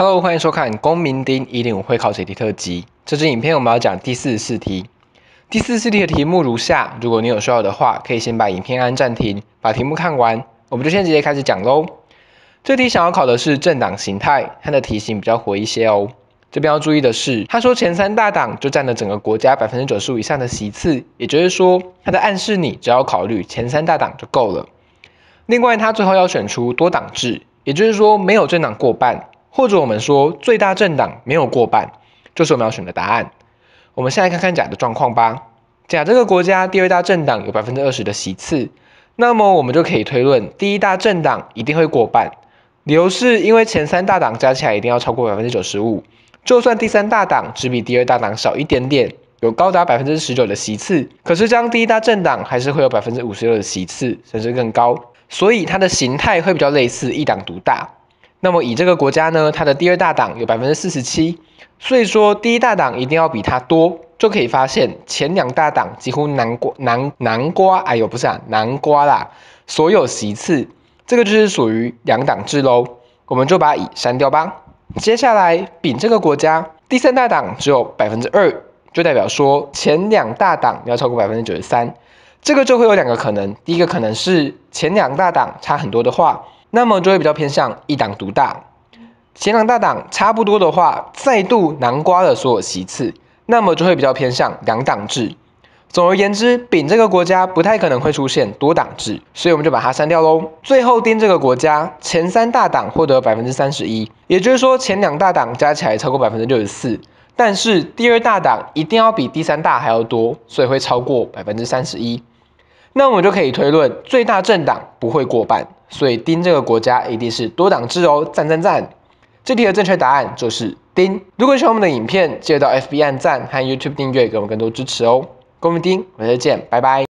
Hello，欢迎收看公民丁一零五会考解题特辑。这支影片我们要讲第四十四题。第四十四题的题目如下：如果你有需要的话，可以先把影片按暂停，把题目看完。我们就先直接开始讲喽。这题想要考的是政党形态，它的题型比较活一些哦。这边要注意的是，他说前三大党就占了整个国家百分之九十五以上的席次，也就是说，他在暗示你只要考虑前三大党就够了。另外，他最后要选出多党制，也就是说没有政党过半。或者我们说最大政党没有过半，就是我们要选的答案。我们先来看看甲的状况吧。甲这个国家第二大政党有百分之二十的席次，那么我们就可以推论第一大政党一定会过半。理由是因为前三大党加起来一定要超过百分之九十五，就算第三大党只比第二大党少一点点，有高达百分之十九的席次，可是这样第一大政党还是会有百分之五十六的席次，甚至更高。所以它的形态会比较类似一党独大。那么乙这个国家呢，它的第二大党有百分之四十七，所以说第一大党一定要比它多，就可以发现前两大党几乎南瓜南南瓜，哎呦不是啊南瓜啦，所有席次，这个就是属于两党制喽，我们就把乙删掉吧。接下来丙这个国家，第三大党只有百分之二，就代表说前两大党要超过百分之九十三，这个就会有两个可能，第一个可能是前两大党差很多的话。那么就会比较偏向一党独大，前两大党差不多的话，再度南瓜的所有席次，那么就会比较偏向两党制。总而言之，丙这个国家不太可能会出现多党制，所以我们就把它删掉喽。最后丁这个国家，前三大党获得百分之三十一，也就是说前两大党加起来超过百分之六十四，但是第二大党一定要比第三大还要多，所以会超过百分之三十一。那我们就可以推论，最大政党不会过半，所以丁这个国家一定是多党制哦，赞赞赞！这题的正确答案就是丁。如果喜欢我们的影片，记得到 FB 按赞和 YouTube 订阅，给我们更多支持哦。我是丁，我们再见，拜拜。